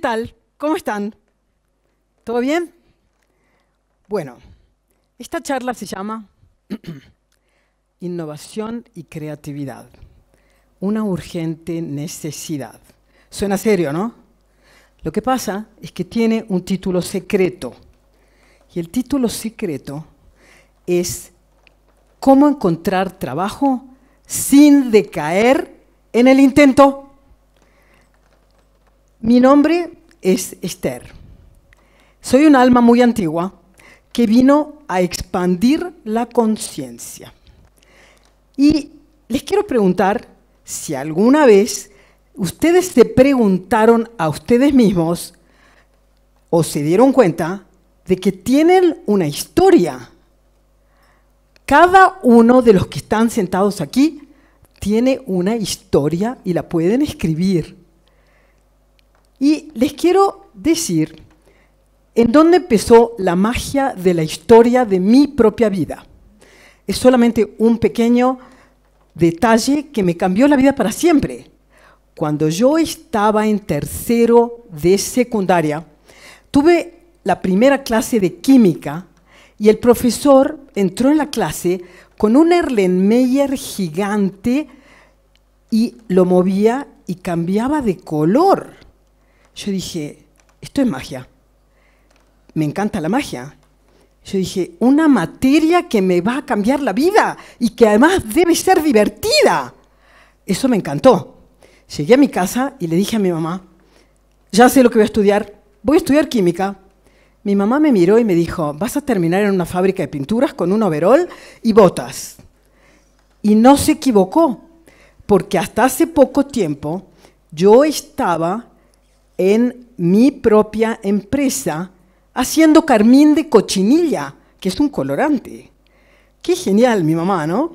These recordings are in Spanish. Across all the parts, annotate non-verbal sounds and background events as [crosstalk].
tal? ¿Cómo están? ¿Todo bien? Bueno, esta charla se llama [clears throat] Innovación y Creatividad. Una urgente necesidad. Suena serio, ¿no? Lo que pasa es que tiene un título secreto. Y el título secreto es cómo encontrar trabajo sin decaer en el intento. Mi nombre es Esther. Soy un alma muy antigua que vino a expandir la conciencia. Y les quiero preguntar si alguna vez ustedes se preguntaron a ustedes mismos o se dieron cuenta de que tienen una historia. Cada uno de los que están sentados aquí tiene una historia y la pueden escribir. Y les quiero decir en dónde empezó la magia de la historia de mi propia vida. Es solamente un pequeño detalle que me cambió la vida para siempre. Cuando yo estaba en tercero de secundaria, tuve la primera clase de química y el profesor entró en la clase con un Erlenmeyer gigante y lo movía y cambiaba de color yo dije, esto es magia. Me encanta la magia. Yo dije, una materia que me va a cambiar la vida y que además debe ser divertida. Eso me encantó. Llegué a mi casa y le dije a mi mamá, ya sé lo que voy a estudiar, voy a estudiar química. Mi mamá me miró y me dijo, vas a terminar en una fábrica de pinturas con un overol y botas. Y no se equivocó, porque hasta hace poco tiempo yo estaba en mi propia empresa haciendo carmín de cochinilla, que es un colorante. Qué genial mi mamá, ¿no?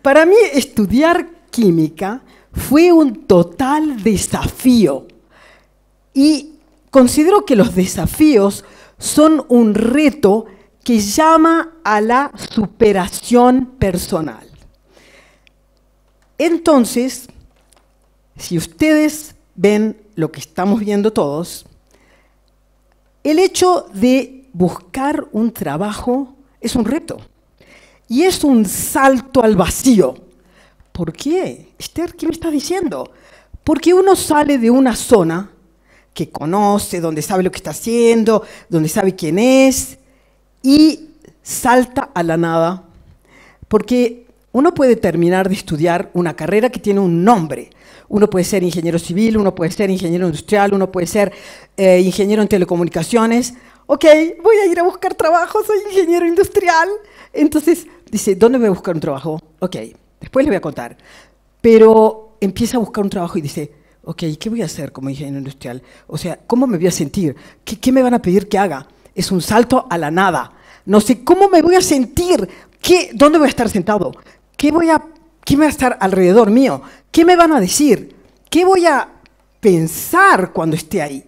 Para mí estudiar química fue un total desafío y considero que los desafíos son un reto que llama a la superación personal. Entonces, si ustedes ven lo que estamos viendo todos, el hecho de buscar un trabajo es un reto y es un salto al vacío. ¿Por qué? Esther, ¿qué me estás diciendo? Porque uno sale de una zona que conoce, donde sabe lo que está haciendo, donde sabe quién es, y salta a la nada. Porque uno puede terminar de estudiar una carrera que tiene un nombre, uno puede ser ingeniero civil, uno puede ser ingeniero industrial, uno puede ser eh, ingeniero en telecomunicaciones. Ok, voy a ir a buscar trabajo, soy ingeniero industrial. Entonces, dice, ¿dónde voy a buscar un trabajo? Ok, después le voy a contar. Pero empieza a buscar un trabajo y dice, ok, ¿qué voy a hacer como ingeniero industrial? O sea, ¿cómo me voy a sentir? ¿Qué, me van a pedir que haga? Es un salto a la nada. No sé cómo me voy a sentir, ¿Qué, ¿dónde voy a estar sentado? ¿Qué voy a me va a estar alrededor mío? ¿Qué me van a decir? ¿Qué voy a pensar cuando esté ahí?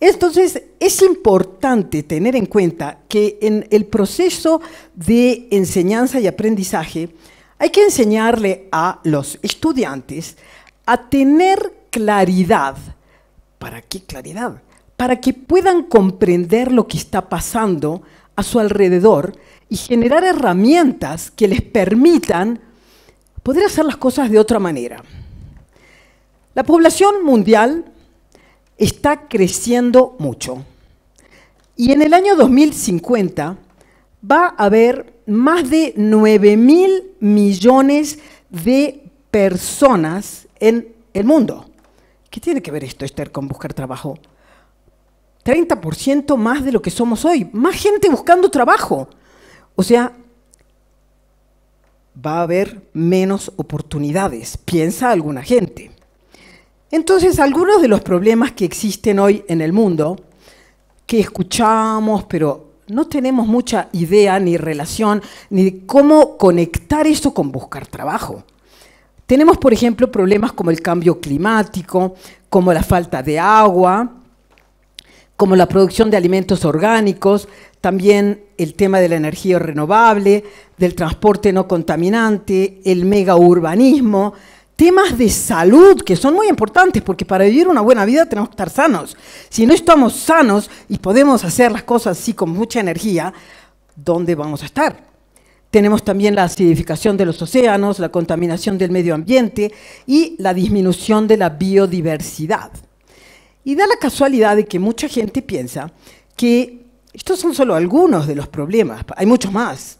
Entonces, es importante tener en cuenta que en el proceso de enseñanza y aprendizaje hay que enseñarle a los estudiantes a tener claridad. ¿Para qué claridad? Para que puedan comprender lo que está pasando a su alrededor y generar herramientas que les permitan poder hacer las cosas de otra manera. La población mundial está creciendo mucho y en el año 2050 va a haber más de 9 mil millones de personas en el mundo. ¿Qué tiene que ver esto, Esther, con buscar trabajo? 30% más de lo que somos hoy, más gente buscando trabajo. O sea, va a haber menos oportunidades, piensa alguna gente. Entonces, algunos de los problemas que existen hoy en el mundo, que escuchamos, pero no tenemos mucha idea ni relación ni de cómo conectar eso con buscar trabajo. Tenemos, por ejemplo, problemas como el cambio climático, como la falta de agua, como la producción de alimentos orgánicos, también el tema de la energía renovable, del transporte no contaminante, el megaurbanismo, temas de salud que son muy importantes porque para vivir una buena vida tenemos que estar sanos. Si no estamos sanos y podemos hacer las cosas así con mucha energía, ¿dónde vamos a estar? Tenemos también la acidificación de los océanos, la contaminación del medio ambiente y la disminución de la biodiversidad. Y da la casualidad de que mucha gente piensa que estos son solo algunos de los problemas, hay muchos más.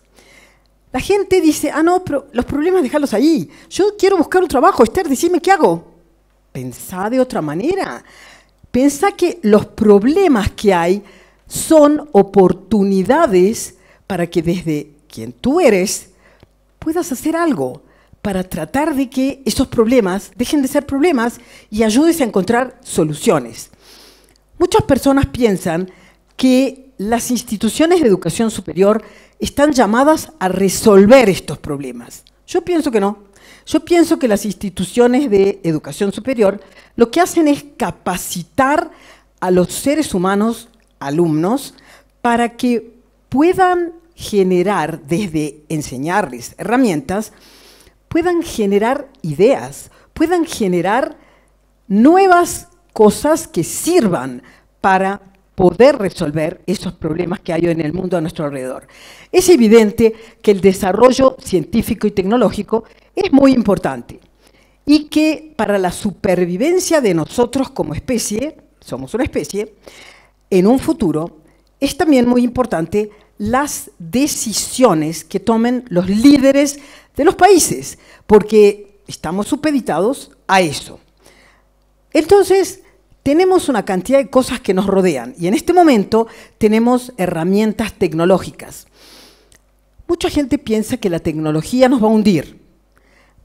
La gente dice, ah, no, pero los problemas déjalos ahí. Yo quiero buscar un trabajo, Esther, decime qué hago. Pensá de otra manera. Pensá que los problemas que hay son oportunidades para que desde quien tú eres puedas hacer algo para tratar de que esos problemas dejen de ser problemas y ayudes a encontrar soluciones. Muchas personas piensan que las instituciones de educación superior están llamadas a resolver estos problemas. Yo pienso que no. Yo pienso que las instituciones de educación superior lo que hacen es capacitar a los seres humanos, alumnos, para que puedan generar desde enseñarles herramientas, puedan generar ideas, puedan generar nuevas cosas que sirvan para poder resolver esos problemas que hay en el mundo a nuestro alrededor. Es evidente que el desarrollo científico y tecnológico es muy importante y que para la supervivencia de nosotros como especie, somos una especie, en un futuro es también muy importante las decisiones que tomen los líderes de los países, porque estamos supeditados a eso. Entonces, tenemos una cantidad de cosas que nos rodean y en este momento tenemos herramientas tecnológicas. Mucha gente piensa que la tecnología nos va a hundir.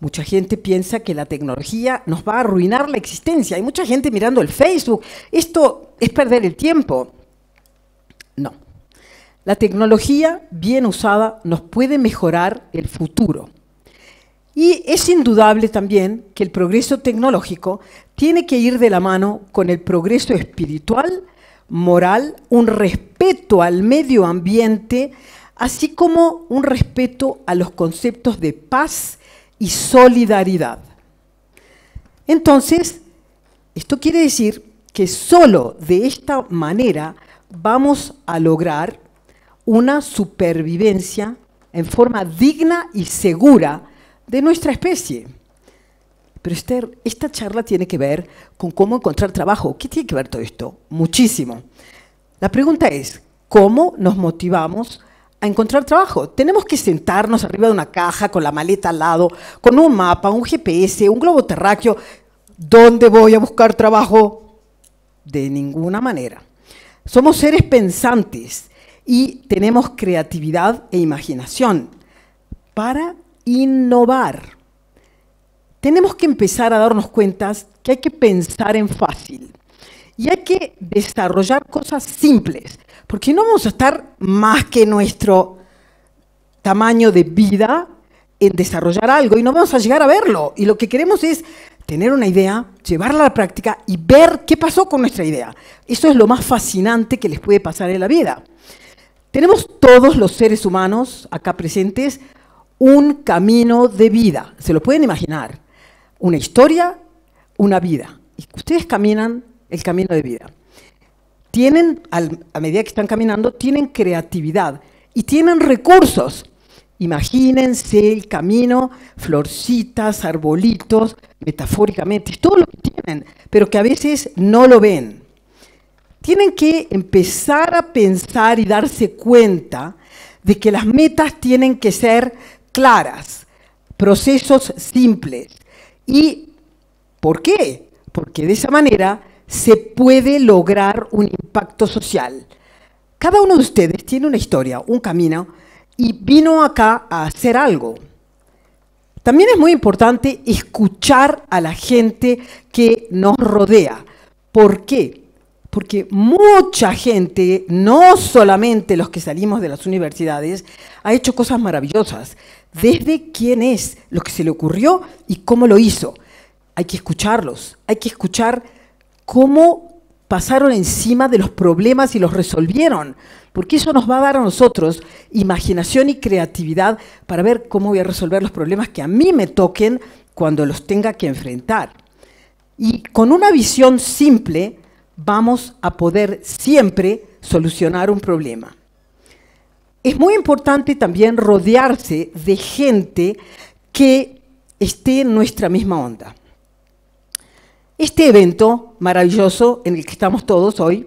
Mucha gente piensa que la tecnología nos va a arruinar la existencia. Hay mucha gente mirando el Facebook. Esto es perder el tiempo. No. La tecnología bien usada nos puede mejorar el futuro. Y es indudable también que el progreso tecnológico tiene que ir de la mano con el progreso espiritual, moral, un respeto al medio ambiente, así como un respeto a los conceptos de paz y solidaridad. Entonces, esto quiere decir que solo de esta manera vamos a lograr una supervivencia en forma digna y segura de nuestra especie. Pero Esther, esta charla tiene que ver con cómo encontrar trabajo. ¿Qué tiene que ver todo esto? Muchísimo. La pregunta es, ¿cómo nos motivamos a encontrar trabajo? Tenemos que sentarnos arriba de una caja con la maleta al lado, con un mapa, un GPS, un globo terráqueo. ¿Dónde voy a buscar trabajo? De ninguna manera. Somos seres pensantes y tenemos creatividad e imaginación para innovar. Tenemos que empezar a darnos cuenta que hay que pensar en fácil y hay que desarrollar cosas simples, porque no vamos a estar más que nuestro tamaño de vida en desarrollar algo y no vamos a llegar a verlo. Y lo que queremos es tener una idea, llevarla a la práctica y ver qué pasó con nuestra idea. Eso es lo más fascinante que les puede pasar en la vida. Tenemos todos los seres humanos acá presentes un camino de vida, se lo pueden imaginar, una historia, una vida. Y ustedes caminan el camino de vida. Tienen, a medida que están caminando, tienen creatividad y tienen recursos. Imagínense el camino, florcitas, arbolitos, metafóricamente, todo lo que tienen, pero que a veces no lo ven tienen que empezar a pensar y darse cuenta de que las metas tienen que ser claras, procesos simples. ¿Y por qué? Porque de esa manera se puede lograr un impacto social. Cada uno de ustedes tiene una historia, un camino, y vino acá a hacer algo. También es muy importante escuchar a la gente que nos rodea. ¿Por qué? porque mucha gente, no solamente los que salimos de las universidades, ha hecho cosas maravillosas. Desde quién es, lo que se le ocurrió y cómo lo hizo. Hay que escucharlos, hay que escuchar cómo pasaron encima de los problemas y los resolvieron, porque eso nos va a dar a nosotros imaginación y creatividad para ver cómo voy a resolver los problemas que a mí me toquen cuando los tenga que enfrentar. Y con una visión simple, vamos a poder siempre solucionar un problema. Es muy importante también rodearse de gente que esté en nuestra misma onda. Este evento maravilloso en el que estamos todos hoy,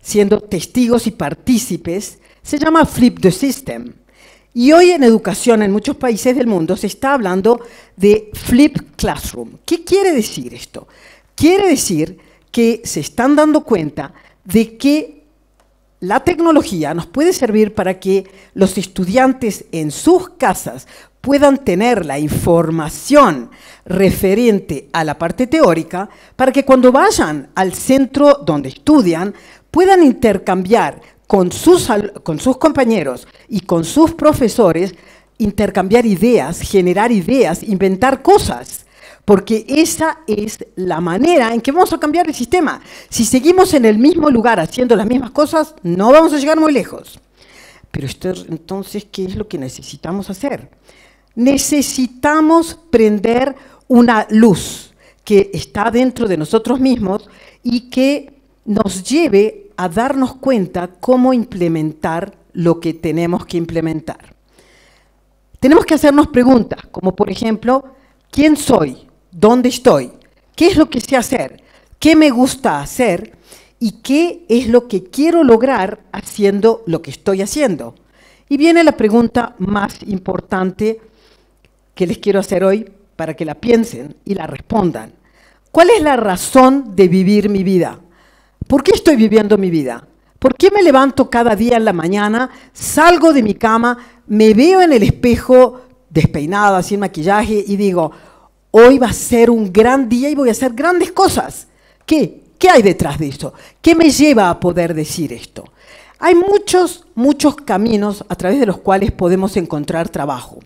siendo testigos y partícipes, se llama Flip the System. Y hoy en educación en muchos países del mundo se está hablando de Flip Classroom. ¿Qué quiere decir esto? Quiere decir que se están dando cuenta de que la tecnología nos puede servir para que los estudiantes en sus casas puedan tener la información referente a la parte teórica para que cuando vayan al centro donde estudian puedan intercambiar con sus, con sus compañeros y con sus profesores, intercambiar ideas, generar ideas, inventar cosas porque esa es la manera en que vamos a cambiar el sistema. Si seguimos en el mismo lugar haciendo las mismas cosas, no vamos a llegar muy lejos. Pero esto, entonces, ¿qué es lo que necesitamos hacer? Necesitamos prender una luz que está dentro de nosotros mismos y que nos lleve a darnos cuenta cómo implementar lo que tenemos que implementar. Tenemos que hacernos preguntas, como por ejemplo, ¿quién soy? dónde estoy, qué es lo que sé hacer, qué me gusta hacer y qué es lo que quiero lograr haciendo lo que estoy haciendo. Y viene la pregunta más importante que les quiero hacer hoy para que la piensen y la respondan. ¿Cuál es la razón de vivir mi vida? ¿Por qué estoy viviendo mi vida? ¿Por qué me levanto cada día en la mañana, salgo de mi cama, me veo en el espejo despeinada, sin maquillaje y digo, hoy va a ser un gran día y voy a hacer grandes cosas. ¿Qué? ¿Qué hay detrás de esto? ¿Qué me lleva a poder decir esto? Hay muchos, muchos caminos a través de los cuales podemos encontrar trabajo.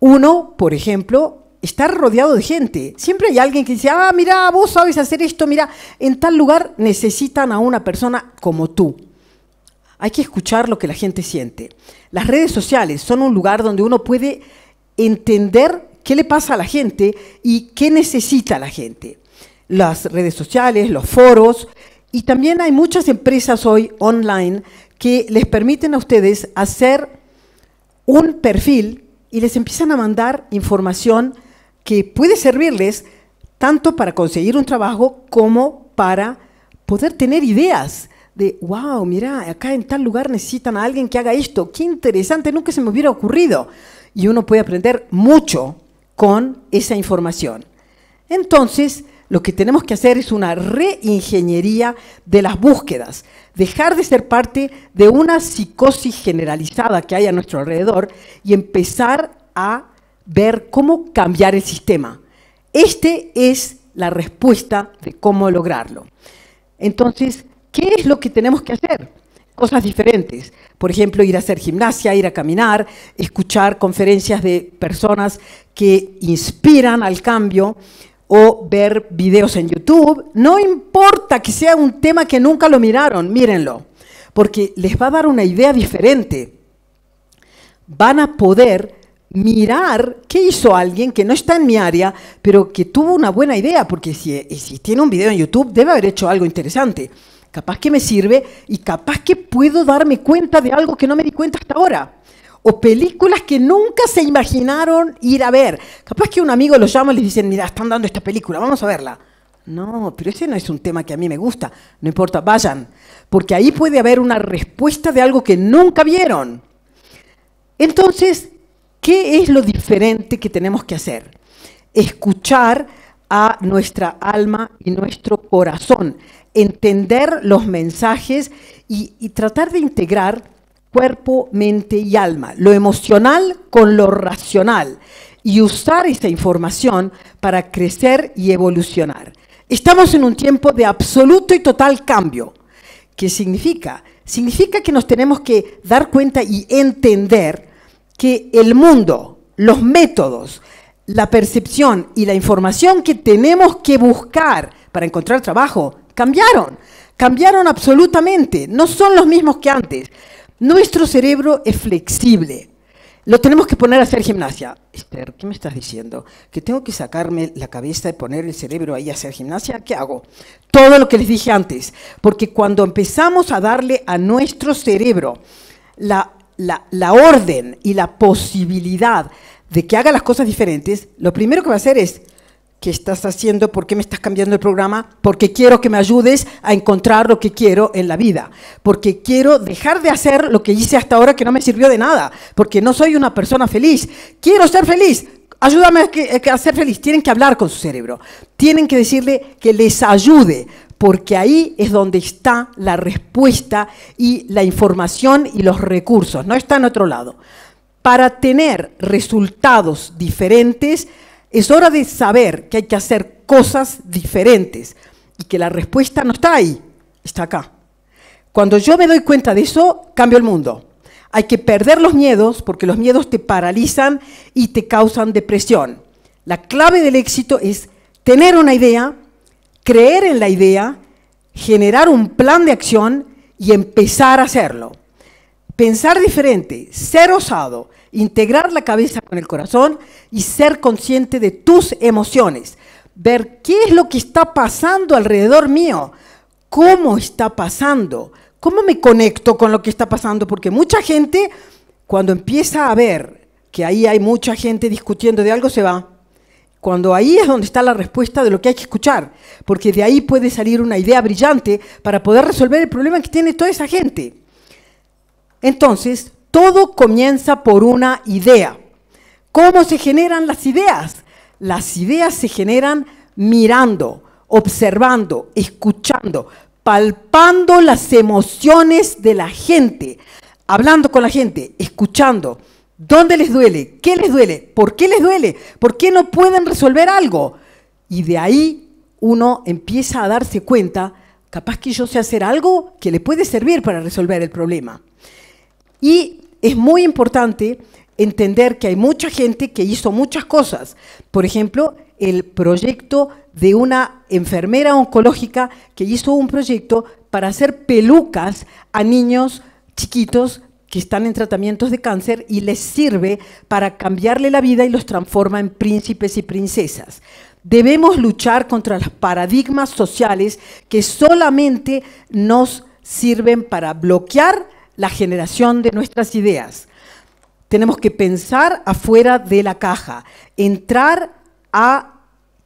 Uno, por ejemplo, estar rodeado de gente. Siempre hay alguien que dice, ah, mira, vos sabes hacer esto, mira, en tal lugar necesitan a una persona como tú. Hay que escuchar lo que la gente siente. Las redes sociales son un lugar donde uno puede entender qué le pasa a la gente y qué necesita la gente. Las redes sociales, los foros y también hay muchas empresas hoy online que les permiten a ustedes hacer un perfil y les empiezan a mandar información que puede servirles tanto para conseguir un trabajo como para poder tener ideas de, wow, mira, acá en tal lugar necesitan a alguien que haga esto, qué interesante, nunca se me hubiera ocurrido. Y uno puede aprender mucho con esa información. Entonces, lo que tenemos que hacer es una reingeniería de las búsquedas, dejar de ser parte de una psicosis generalizada que hay a nuestro alrededor y empezar a ver cómo cambiar el sistema. Esta es la respuesta de cómo lograrlo. Entonces, ¿qué es lo que tenemos que hacer? cosas diferentes. Por ejemplo, ir a hacer gimnasia, ir a caminar, escuchar conferencias de personas que inspiran al cambio o ver videos en YouTube. No importa que sea un tema que nunca lo miraron, mírenlo, porque les va a dar una idea diferente. Van a poder mirar qué hizo alguien que no está en mi área, pero que tuvo una buena idea, porque si, eh, tiene un video en YouTube debe haber hecho algo interesante capaz que me sirve y capaz que puedo darme cuenta de algo que no me di cuenta hasta ahora. O películas que nunca se imaginaron ir a ver. Capaz que un amigo lo llama y le dicen, mira, están dando esta película, vamos a verla. No, pero ese no es un tema que a mí me gusta. No importa, vayan. Porque ahí puede haber una respuesta de algo que nunca vieron. Entonces, ¿qué es lo diferente que tenemos que hacer? Escuchar a nuestra alma y nuestro corazón, entender los mensajes y, tratar de integrar cuerpo, mente y alma, lo emocional con lo racional, y usar esta información para crecer y evolucionar. Estamos en un tiempo de absoluto y total cambio. ¿Qué significa? Significa que nos tenemos que dar cuenta y entender que el mundo, los métodos, la percepción y la información que tenemos que buscar para encontrar trabajo cambiaron, cambiaron absolutamente, no son los mismos que antes. Nuestro cerebro es flexible. Lo tenemos que poner a hacer gimnasia. Esther, ¿qué me estás diciendo? ¿Que tengo que sacarme la cabeza y poner el cerebro ahí a hacer gimnasia? ¿Qué hago? Todo lo que les dije antes. Porque cuando empezamos a darle a nuestro cerebro la, la orden y la posibilidad de que haga las cosas diferentes, lo primero que va a hacer es, ¿qué estás haciendo? ¿Por qué me estás cambiando el programa? Porque quiero que me ayudes a encontrar lo que quiero en la vida. Porque quiero dejar de hacer lo que hice hasta ahora que no me sirvió de nada. Porque no soy una persona feliz. Quiero ser feliz. Ayúdame a, a ser feliz. Tienen que hablar con su cerebro. Tienen que decirle que les ayude porque ahí es donde está la respuesta y la información y los recursos, no está en otro lado para tener resultados diferentes, es hora de saber que hay que hacer cosas diferentes y que la respuesta no está ahí, está acá. Cuando yo me doy cuenta de eso, cambio el mundo. Hay que perder los miedos porque los miedos te paralizan y te causan depresión. La clave del éxito es tener una idea, creer en la idea, generar un plan de acción y empezar a hacerlo. Pensar diferente, ser osado, integrar la cabeza con el corazón y ser consciente de tus emociones, ver qué es lo que está pasando alrededor mío, cómo está pasando, cómo me conecto con lo que está pasando, porque mucha gente cuando empieza a ver que ahí hay mucha gente discutiendo de algo se va. Cuando ahí es donde está la respuesta de lo que hay que escuchar, porque de ahí puede salir una idea brillante para poder resolver el problema que tiene toda esa gente. Entonces, todo comienza por una idea. ¿Cómo se generan las ideas? Las ideas se generan mirando, observando, escuchando, palpando las emociones de la gente, hablando con la gente, escuchando. ¿Dónde les duele? ¿Qué les duele? ¿Por qué les duele? ¿Por qué no pueden resolver algo? Y de ahí uno empieza a darse cuenta, capaz que yo sé hacer algo que le puede servir para resolver el problema. Y es muy importante entender que hay mucha gente que hizo muchas cosas. Por ejemplo, el proyecto de una enfermera oncológica que hizo un proyecto para hacer pelucas a niños chiquitos que están en tratamientos de cáncer y les sirve para cambiarle la vida y los transforma en príncipes y princesas. Debemos luchar contra los paradigmas sociales que solamente nos sirven para bloquear la generación de nuestras ideas. Tenemos que pensar afuera de la caja, entrar a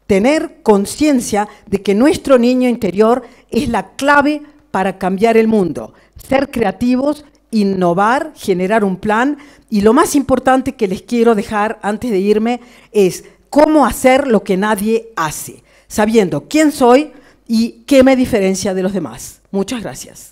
tener conciencia de que nuestro niño interior es la clave para cambiar el mundo, ser creativos, innovar, generar un plan y lo más importante que les quiero dejar antes de irme es cómo hacer lo que nadie hace, sabiendo quién soy y qué me diferencia de los demás. Muchas gracias.